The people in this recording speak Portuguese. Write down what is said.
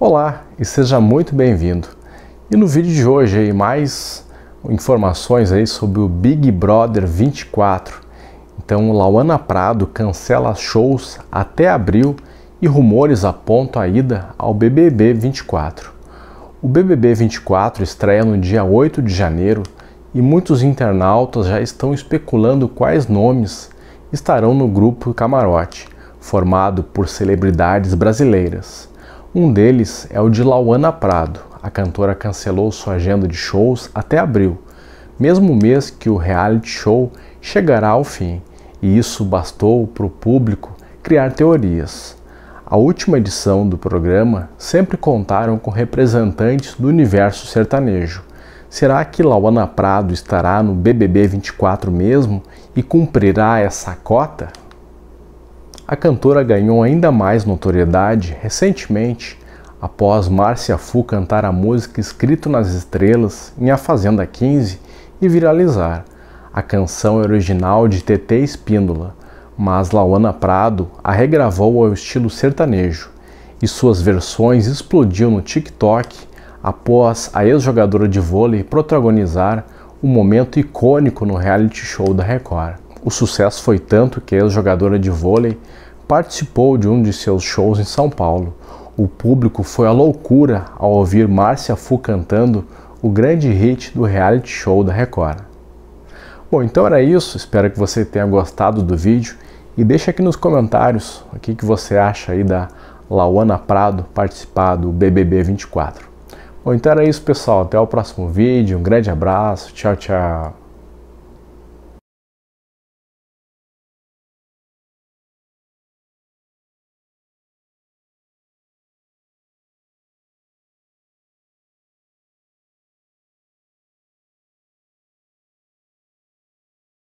Olá e seja muito bem-vindo. E no vídeo de hoje aí mais informações aí sobre o Big Brother 24. Então, Lauana Prado cancela shows até abril e rumores apontam a ida ao BBB 24. O BBB 24 estreia no dia 8 de janeiro e muitos internautas já estão especulando quais nomes estarão no grupo Camarote, formado por celebridades brasileiras. Um deles é o de Lauana Prado. A cantora cancelou sua agenda de shows até abril, mesmo mês que o reality show chegará ao fim, e isso bastou para o público criar teorias. A última edição do programa sempre contaram com representantes do universo sertanejo. Será que Lauana Prado estará no BBB 24 mesmo e cumprirá essa cota? A cantora ganhou ainda mais notoriedade recentemente após Márcia Fu cantar a música Escrito nas Estrelas em A Fazenda 15 e viralizar. A canção é original de TT Espíndola, mas Lauana Prado a regravou ao estilo sertanejo e suas versões explodiu no TikTok após a ex-jogadora de vôlei protagonizar um momento icônico no reality show da Record. O sucesso foi tanto que a jogadora de vôlei participou de um de seus shows em São Paulo. O público foi à loucura ao ouvir Márcia Fu cantando o grande hit do reality show da Record. Bom, então era isso. Espero que você tenha gostado do vídeo e deixa aqui nos comentários o que, que você acha aí da Lauana Prado participar do BBB 24. Bom, então era isso, pessoal. Até o próximo vídeo. Um grande abraço. Tchau, tchau.